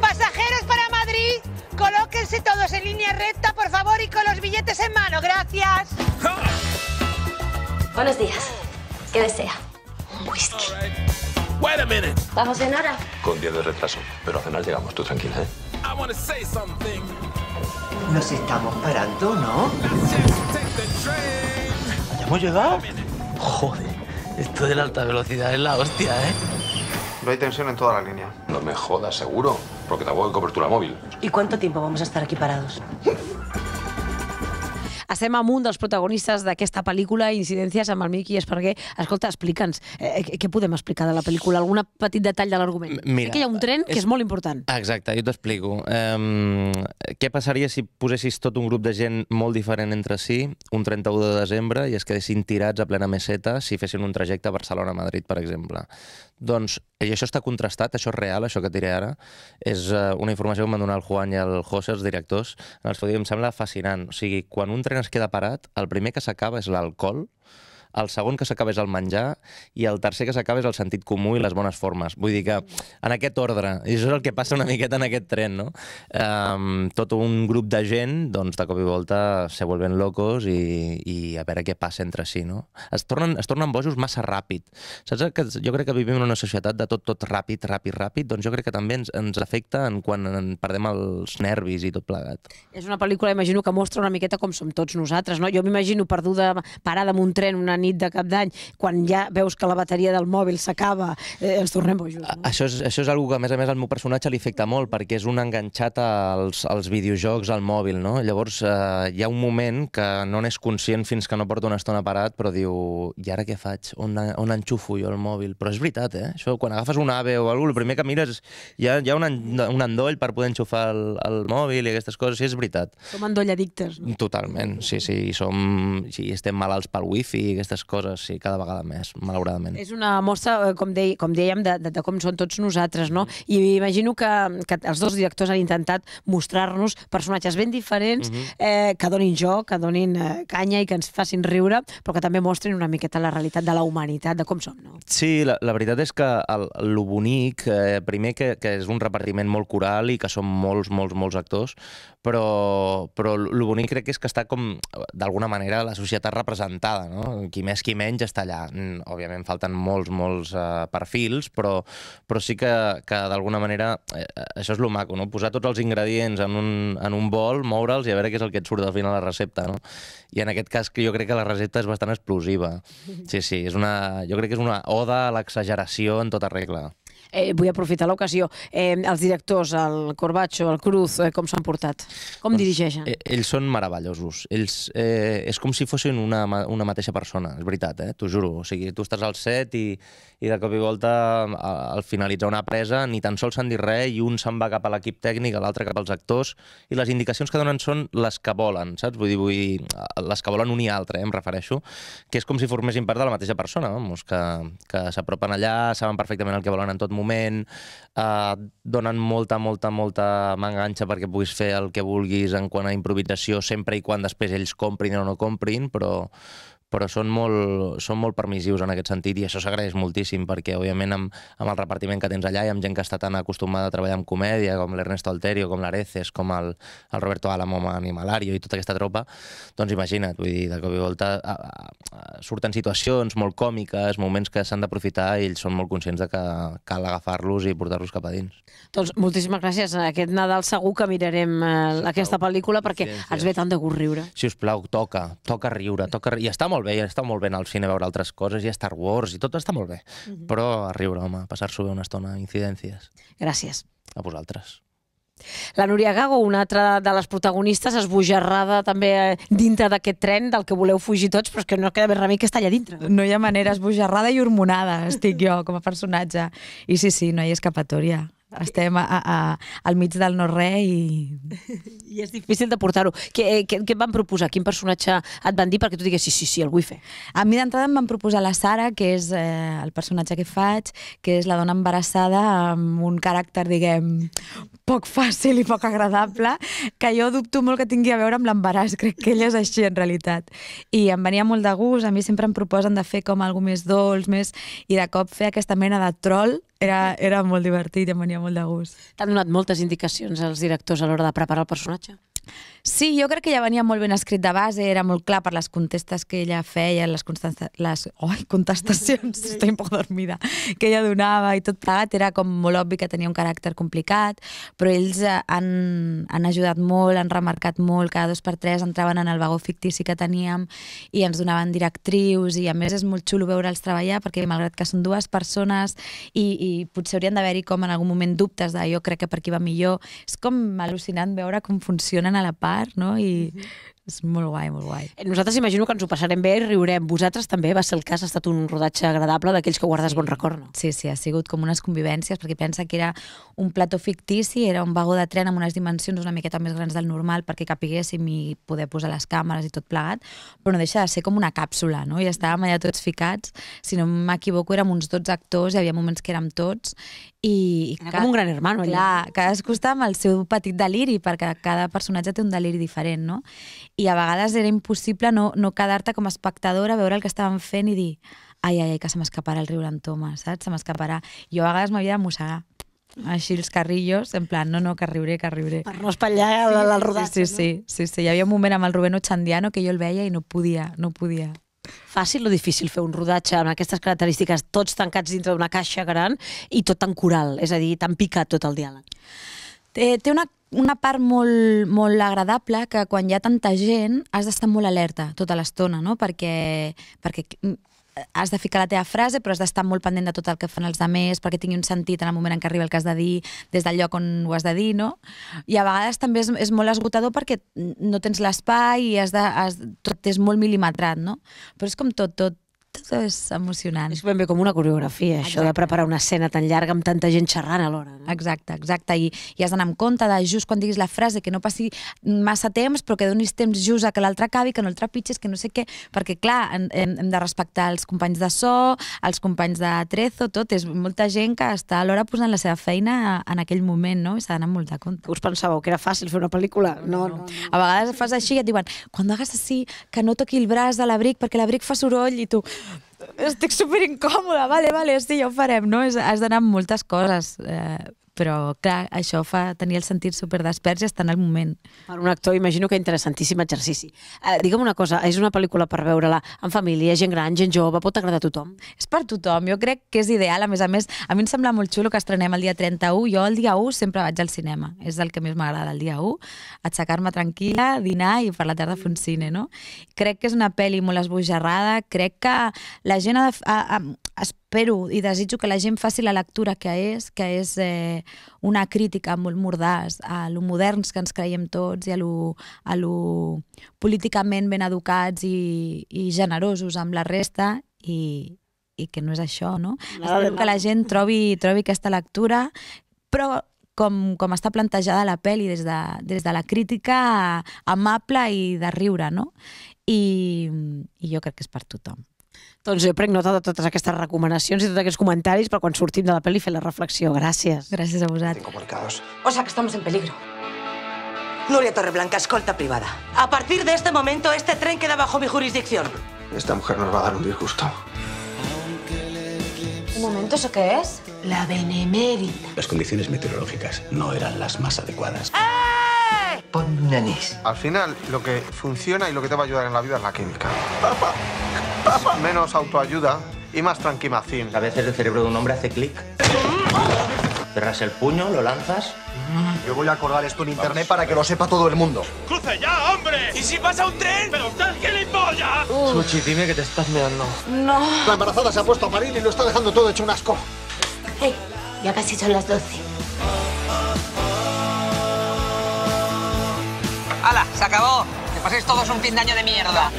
Pasajeros para Madrid, colóquense todos en línea recta, por favor, y con los billetes en mano. Gracias. Buenos días. ¿Qué desea? Un whisky. Wait a minute. ¿Vamos en hora? Con 10 de retraso, pero al final llegamos. Tú tranquila, ¿eh? Nos estamos parando, ¿no? ¿Ya hemos llegado? Joder, esto de la alta velocidad es la hostia, ¿eh? No hay tensión en toda la línea. No me jodas, seguro. porque tampoco hay cobertura móvil. ¿Y cuánto tiempo vamos a estar aquí parados? Estem amb un dels protagonistes d'aquesta pel·lícula, Incidències, amb el Miqui Esparguer. Escolta, explica'ns, eh, eh què podem explicar de la pel·lícula? Algun petit detall de l'argument? Mira, Crec que hi ha un tren és... que és molt important. Exacte, jo t'explico. Um, què passaria si posessis tot un grup de gent molt diferent entre si, un 31 de desembre, i es quedessin tirats a plena meseta si fessin un trajecte a Barcelona-Madrid, per exemple? Doncs i això està contrastat, això és real, això que et diré ara. És uh, una informació que m'han donat el Juan i el José, els directors, en el que em sembla fascinant. O sigui, quan un tren es queda parat, el primer que s'acaba és l'alcohol, el segon que s'acaba és el menjar i el tercer que s'acaba és el sentit comú i les bones formes. Vull dir que en aquest ordre, i això és el que passa una miqueta en aquest tren, no? Um, tot un grup de gent, doncs, de cop i volta se vuelven locos i, i a veure què passa entre si, no? Es tornen, es tornen bojos massa ràpid. Saps que jo crec que vivim en una societat de tot, tot ràpid, ràpid, ràpid, doncs jo crec que també ens, ens afecta en quan en perdem els nervis i tot plegat. És una pel·lícula, imagino, que mostra una miqueta com som tots nosaltres, no? Jo m'imagino perduda, parada en un tren una nit nit de cap d'any, quan ja veus que la bateria del mòbil s'acaba, eh, ens tornem bojos. No? Això, és, això és algo que, a més a més, al meu personatge li afecta molt, perquè és un enganxat als, als videojocs, al mòbil, no? Llavors, eh, hi ha un moment que no n'és conscient fins que no porta una estona parat, però diu, i ara què faig? On, on enxufo jo el mòbil? Però és veritat, eh? Això, quan agafes un AVE o alguna el primer que mires, hi ha, hi ha un, un endoll per poder enxufar el, el mòbil i aquestes coses, sí, és veritat. Som endolladictes, no? Totalment, sí, sí, som, sí, estem malalts pel wifi i aquestes aquestes coses, sí, cada vegada més, malauradament. És una mostra, eh, com, dei, com dèiem, de, de, de com són tots nosaltres, no? Mm. I imagino que, que els dos directors han intentat mostrar-nos personatges ben diferents, mm -hmm. eh, que donin joc, que donin eh, canya i que ens facin riure, però que també mostrin una miqueta la realitat de la humanitat, de com som, no? Sí, la, la veritat és que el, el bonic, eh, primer que, que és un repartiment molt coral i que són molts, molts, molts actors, però, però el bonic crec que és que està com, d'alguna manera, la societat representada, no? Qui més qui menys està allà. Mm, òbviament falten molts, molts uh, perfils, però, però sí que, que d'alguna manera eh, eh, això és lo maco, no? posar tots els ingredients en un, en un bol, moure'ls i a veure què és el que et surt al final la recepta. No? I en aquest cas jo crec que la recepta és bastant explosiva. Sí, sí, és una, jo crec que és una oda a l'exageració en tota regla eh, vull aprofitar l'ocasió, eh, els directors, el Corbacho, el Cruz, eh, com s'han portat? Com doncs, dirigeixen? Eh, ells són meravellosos. Ells, eh, és com si fossin una, una mateixa persona, és veritat, eh? t'ho juro. O sigui, tu estàs al set i, i de cop i volta, al finalitzar una presa, ni tan sols s'han dit res i un se'n va cap a l'equip tècnic, l'altre cap als actors, i les indicacions que donen són les que volen, saps? Vull dir, vull dir les que volen un i altre, eh, em refereixo, que és com si formessin part de la mateixa persona, vamos, que, que s'apropen allà, saben perfectament el que volen en tot moment, eh, donen molta, molta, molta manganxa perquè puguis fer el que vulguis en quant a improvisació, sempre i quan després ells comprin o no comprin, però, però són molt, són molt permissius en aquest sentit i això s'agraeix moltíssim perquè, òbviament, amb, amb el repartiment que tens allà i amb gent que està tan acostumada a treballar amb comèdia, com l'Ernesto Alterio, com l'Areces, com el, el Roberto Álamo amb Animalario i tota aquesta tropa, doncs imagina't, vull dir, de cop i volta a, a, a, surten situacions molt còmiques, moments que s'han d'aprofitar i ells són molt conscients de que cal agafar-los i portar-los cap a dins. Doncs moltíssimes gràcies. Aquest Nadal segur que mirarem eh, aquesta pel·lícula perquè ens ve tant de gust riure. Si us plau, toca, toca riure, toca riure. I està molt molt bé, està molt bé anar al cine a veure altres coses, i Star Wars, i tot està molt bé. Mm -hmm. Però a riure, home, a passar-s'ho bé una estona, incidències. Gràcies. A vosaltres. La Núria Gago, una altra de les protagonistes, esbojarrada també eh, dintre d'aquest tren del que voleu fugir tots, però és que no queda més remei que està allà dintre. No hi ha manera, esbojarrada i hormonada estic jo com a personatge. I sí, sí, no hi ha escapatòria. Estem a, a, al mig del no re i... I és difícil de portar-ho. Què, eh, què, què et van proposar? Quin personatge et van dir perquè tu digués sí, sí, sí, el vull fer? A mi d'entrada em van proposar la Sara, que és eh, el personatge que faig, que és la dona embarassada amb un caràcter, diguem, poc fàcil i poc agradable, que jo dubto molt que tingui a veure amb l'embaràs. Crec que ella és així, en realitat. I em venia molt de gust. A mi sempre em proposen de fer com alguna més dolç, més... I de cop fer aquesta mena de troll era, era molt divertit i em venia molt de gust. T'han donat moltes indicacions als directors a l'hora de preparar el personatge? Sí, jo crec que ja venia molt ben escrit de base, era molt clar per les contestes que ella feia, les, les oi, contestacions, sí. estic un poc dormida, que ella donava i tot plegat, era com molt obvi que tenia un caràcter complicat, però ells eh, han, han ajudat molt, han remarcat molt, cada dos per tres entraven en el vagó fictici que teníem i ens donaven directrius i a més és molt xulo veure'ls treballar perquè malgrat que són dues persones i, i potser haurien d'haver-hi com en algun moment dubtes de jo crec que per aquí va millor, és com al·lucinant veure com funcionen a la par, ¿no? Y És molt guai, molt guai. Eh, nosaltres imagino que ens ho passarem bé i riurem. Vosaltres també va ser el cas, ha estat un rodatge agradable d'aquells que guardes sí. bon record, no? Sí, sí, ha sigut com unes convivències, perquè pensa que era un plató fictici, era un vagó de tren amb unes dimensions una miqueta més grans del normal perquè capiguéssim i poder posar les càmeres i tot plegat, però no deixa de ser com una càpsula, no? I estàvem allà tots ficats. Si no m'equivoco, érem uns 12 actors, hi havia moments que érem tots, i, i Era cada, com un gran hermano. Clar, cadascú està amb el seu petit deliri, perquè cada personatge té un deliri diferent, no? i a vegades era impossible no, no quedar-te com a espectadora, veure el que estaven fent i dir ai, ai, ai, que se m'escaparà el riure en Toma, saps? Se m'escaparà. Jo a vegades m'havia de mossegar així els carrillos, en plan, no, no, que riuré, que riuré. Per no espatllar el, sí, el rodatge, sí, sí, no? Sí, sí, sí. Hi havia un moment amb el Rubén Ochandiano que jo el veia i no podia, no podia. Fàcil o difícil fer un rodatge amb aquestes característiques, tots tancats dintre d'una caixa gran i tot tan coral, és a dir, tan picat tot el diàleg? Té, té una una part molt, molt agradable que quan hi ha tanta gent has d'estar molt alerta tota l'estona, no? Perquè, perquè eh, has de ficar la teva frase, però has d'estar molt pendent de tot el que fan els altres, perquè tingui un sentit en el moment en què arriba el que has de dir, des del lloc on ho has de dir, no? I a vegades també és, és molt esgotador perquè no tens l'espai i has de, has, tot és molt mil·limetrat, no? Però és com tot, tot, tot és emocionant. És ben bé com una coreografia, exacte. això de preparar una escena tan llarga amb tanta gent xerrant alhora. No? Exacte, exacte. I, i has d'anar amb compte de just quan diguis la frase que no passi massa temps, però que donis temps just a que l'altre acabi, que no el trepitges, que no sé què, perquè clar, hem, hem de respectar els companys de so, els companys de trezo, tot. És molta gent que està alhora posant la seva feina en aquell moment, no? I s'ha d'anar molt de compte. Us pensàveu que era fàcil fer una pel·lícula? No, no. no. A vegades fas així i et diuen, quan hagas així, que no toqui el braç de l'abric perquè l'abric fa soroll i tu, estic super incòmoda, vale, vale, sí, ja ho farem, no? Has d'anar amb moltes coses eh, però clar, això fa tenir sentit super superdesperts i estar en el moment. Per un actor, imagino que interessantíssim exercici. Eh, digue'm una cosa, és una pel·lícula per veure-la en família, gent gran, gent jove, pot agradar a tothom? És per tothom, jo crec que és ideal, a més a més, a mi em sembla molt xulo que estrenem el dia 31, jo el dia 1 sempre vaig al cinema, és el que més m'agrada, el dia 1, aixecar-me tranquil·la, dinar i per la tarda fer un cine, no? Crec que és una pel·li molt esbojarrada, crec que la gent ha de, ha, ha, es espero i desitjo que la gent faci la lectura que és, que és eh, una crítica molt mordàs a lo moderns que ens creiem tots i a lo, a lo políticament ben educats i, i generosos amb la resta i, i que no és això, no? no espero no. que la gent trobi, trobi aquesta lectura, però com, com està plantejada la pel·li des de, des de la crítica amable i de riure, no? I, I jo crec que és per tothom. Doncs jo prec nota de esta aquestes si i tots aquests comentaris per quan sortim de la peli fer la reflexión. Gracias Gracias a vosaltres. Tengo marcados. O sea que estamos en peligro. Nuria Torreblanca, escolta privada. A partir de este momento, este tren queda bajo mi jurisdicción. Esta mujer nos va a dar un disgusto. Un momento, ¿eso qué es? La benemérita. Las condiciones meteorológicas no eran las más adecuadas. ¡Eh! Pon un anís. Al final, lo que funciona y lo que te va a ayudar en la vida es la química. ¡Papá! menos autoayuda y más tranquimacín. A veces el cerebro de un hombre hace clic. Cerras el puño, lo lanzas. Yo voy a colgar esto en internet para que lo sepa todo el mundo. ¡Cruce ya, hombre! ¿Y si pasa un tren? ¡Pero usted es le dime que te estás mirando No. La embarazada se ha puesto a y lo está dejando todo hecho un asco. Hey, ya casi son las 12. ¡Hala! ¡Se acabó! ¡Que paséis todos un fin de año de mierda!